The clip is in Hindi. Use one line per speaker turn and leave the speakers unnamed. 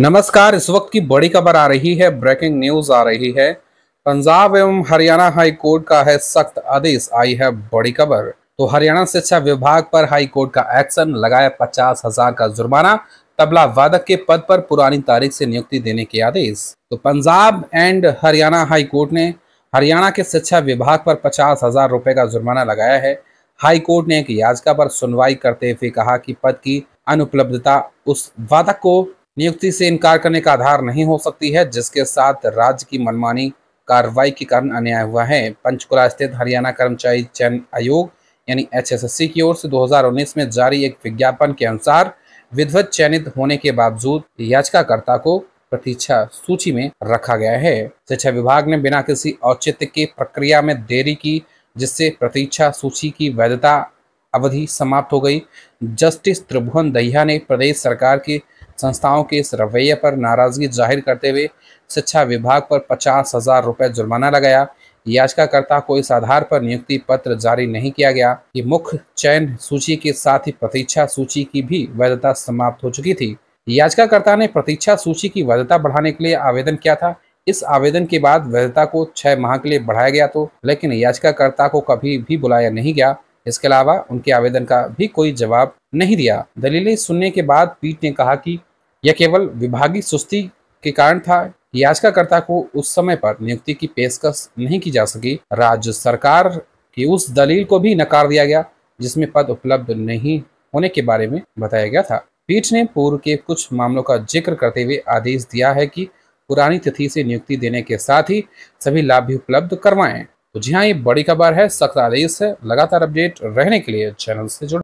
नमस्कार इस वक्त की बड़ी खबर आ रही है ब्रेकिंग न्यूज आ रही है पंजाब एवं हरियाणा हाई कोर्ट का है सख्त आदेश आई है बड़ी खबर तो हरियाणा शिक्षा विभाग पर हाई कोर्ट का एक्शन लगाया पचास हजार का जुर्माना तबला वादक के पद पर पुरानी तारीख से नियुक्ति देने के आदेश तो Punjab and Haryana high court ने हरियाणा के शिक्षा विभाग पर पचास हजार रुपए का जुर्माना लगाया है हाई कोर्ट ने एक याचिका पर सुनवाई करते हुए कहा कि पद की अनुपलब्धता उस वादक को नियुक्ति से इनकार करने का आधार नहीं हो सकती है जिसके साथ राज्य की मनमानी कार्रवाई के कारण अन्याय हुआ है पंचकुला स्थित हरियाणा कर्मचारी चयन आयोग यानी एचएसएससी की ओर से 2019 में जारी एक विज्ञापन के अनुसार विधवत चयनित होने के बावजूद याचिकाकर्ता को प्रतीक्षा सूची में रखा गया है शिक्षा विभाग ने बिना किसी औचित्य के प्रक्रिया में देरी की जिससे प्रतीक्षा सूची की वैधता अवधि समाप्त हो गई जस्टिस त्रिभुवन दहिया ने प्रदेश सरकार के संस्थाओं के इस रवैये पर नाराजगी जाहिर करते हुए शिक्षा विभाग पर पचास हजार रुपए जुर्माना लगाया याचिकाकर्ता को इस आधार पर नियुक्ति पत्र जारी नहीं किया गया कि मुख्य चयन सूची के साथ ही प्रतीक्षा सूची की भी वैधता समाप्त हो चुकी थी याचिकाकर्ता ने प्रतीक्षा सूची की वैधता बढ़ाने के लिए आवेदन किया था इस आवेदन के बाद वैधता को छह माह के लिए बढ़ाया गया तो लेकिन याचिकाकर्ता को कभी भी बुलाया नहीं गया इसके अलावा उनके आवेदन का भी कोई जवाब नहीं दिया दलीलें सुनने के बाद पीठ ने कहा कि यह केवल विभागीय सुस्ती के कारण था याचिकाकर्ता को उस समय पर नियुक्ति की पेशकश नहीं की जा सकी राज्य सरकार की उस दलील को भी नकार दिया गया जिसमें पद उपलब्ध नहीं होने के बारे में बताया गया था पीठ ने पूर्व के कुछ मामलों का जिक्र करते हुए आदेश दिया है कि पुरानी तिथि से नियुक्ति देने के साथ ही सभी लाभ भी उपलब्ध करवाएं तो जी हाँ ये बड़ी खबर है सख्त आदेश है लगातार अपडेट रहने के लिए चैनल से जुड़े